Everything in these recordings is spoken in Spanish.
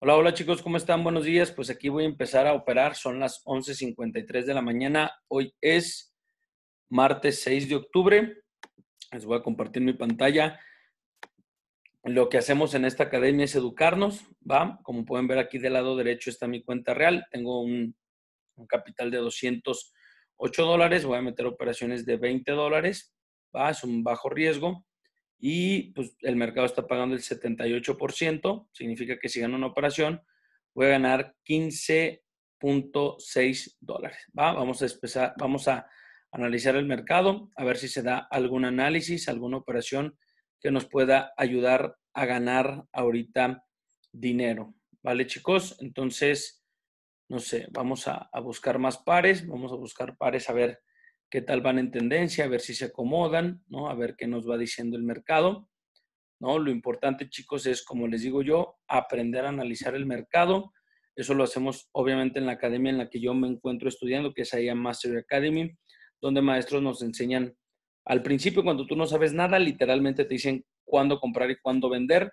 Hola, hola chicos, ¿cómo están? Buenos días. Pues aquí voy a empezar a operar. Son las 11.53 de la mañana. Hoy es martes 6 de octubre. Les voy a compartir mi pantalla. Lo que hacemos en esta academia es educarnos, ¿va? Como pueden ver aquí del lado derecho está mi cuenta real. Tengo un, capital de 208 dólares. Voy a meter operaciones de 20 dólares, ¿va? Es un bajo riesgo y pues el mercado está pagando el 78%, significa que si gano una operación voy a ganar 15.6 dólares. ¿va? Vamos a empezar, vamos a analizar el mercado, a ver si se da algún análisis, alguna operación que nos pueda ayudar a ganar ahorita dinero. ¿Vale, chicos? Entonces, no sé, vamos a buscar más pares, vamos a buscar pares a ver qué tal van en tendencia, a ver si se acomodan, ¿no? A ver qué nos va diciendo el mercado, ¿no? Lo importante, chicos, es, como les digo yo, aprender a analizar el mercado. Eso lo hacemos, obviamente, en la academia en la que yo me encuentro estudiando, que es en Mastery Academy, donde maestros nos enseñan, al principio, cuando tú no sabes nada, literalmente te dicen cuándo comprar y cuándo vender.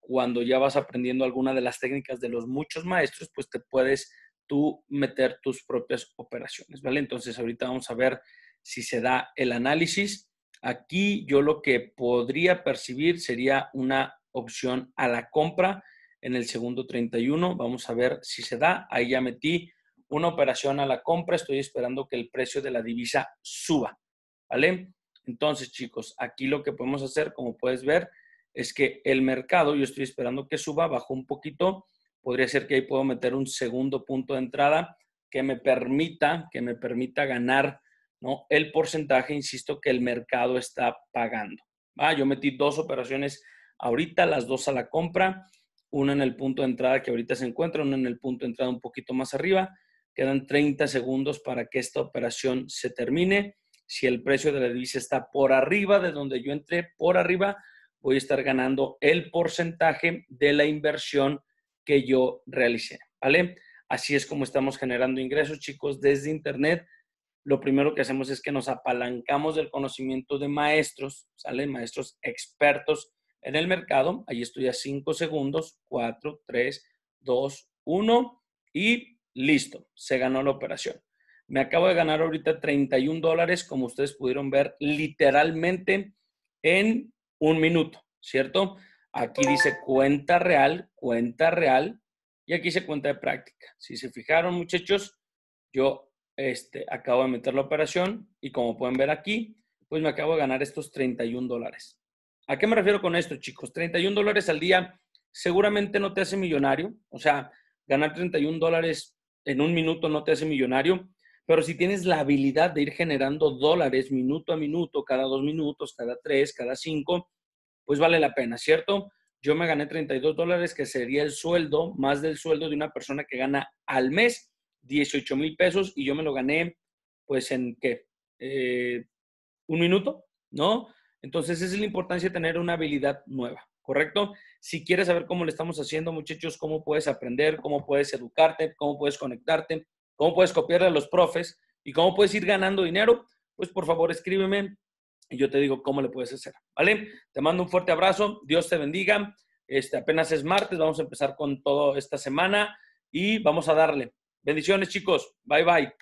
Cuando ya vas aprendiendo alguna de las técnicas de los muchos maestros, pues te puedes tú meter tus propias operaciones, ¿vale? Entonces ahorita vamos a ver si se da el análisis. Aquí yo lo que podría percibir sería una opción a la compra en el segundo 31. Vamos a ver si se da. Ahí ya metí una operación a la compra. Estoy esperando que el precio de la divisa suba, ¿vale? Entonces, chicos, aquí lo que podemos hacer, como puedes ver, es que el mercado, yo estoy esperando que suba, bajó un poquito podría ser que ahí puedo meter un segundo punto de entrada que me permita, que me permita ganar ¿no? el porcentaje, insisto, que el mercado está pagando. Ah, yo metí dos operaciones ahorita, las dos a la compra, una en el punto de entrada que ahorita se encuentra, una en el punto de entrada un poquito más arriba. Quedan 30 segundos para que esta operación se termine. Si el precio de la divisa está por arriba de donde yo entré, por arriba, voy a estar ganando el porcentaje de la inversión que yo realicé, ¿vale? Así es como estamos generando ingresos, chicos, desde Internet. Lo primero que hacemos es que nos apalancamos del conocimiento de maestros, ¿sale? Maestros expertos en el mercado. Ahí estoy a 5 segundos, 4, 3, 2, 1 y listo, se ganó la operación. Me acabo de ganar ahorita 31 dólares, como ustedes pudieron ver, literalmente en un minuto, ¿cierto? Aquí dice cuenta real, cuenta real, y aquí dice cuenta de práctica. Si se fijaron, muchachos, yo este, acabo de meter la operación y como pueden ver aquí, pues me acabo de ganar estos 31 dólares. ¿A qué me refiero con esto, chicos? 31 dólares al día seguramente no te hace millonario. O sea, ganar 31 dólares en un minuto no te hace millonario. Pero si tienes la habilidad de ir generando dólares minuto a minuto, cada dos minutos, cada tres, cada cinco, pues vale la pena, ¿cierto? Yo me gané 32 dólares, que sería el sueldo, más del sueldo de una persona que gana al mes 18 mil pesos y yo me lo gané, pues en qué? Eh, un minuto, ¿no? Entonces, esa es la importancia de tener una habilidad nueva, ¿correcto? Si quieres saber cómo le estamos haciendo, muchachos, cómo puedes aprender, cómo puedes educarte, cómo puedes conectarte, cómo puedes copiar a los profes y cómo puedes ir ganando dinero, pues por favor escríbeme y yo te digo cómo le puedes hacer, ¿vale? Te mando un fuerte abrazo, Dios te bendiga. Este, apenas es martes, vamos a empezar con todo esta semana y vamos a darle. Bendiciones, chicos. Bye, bye.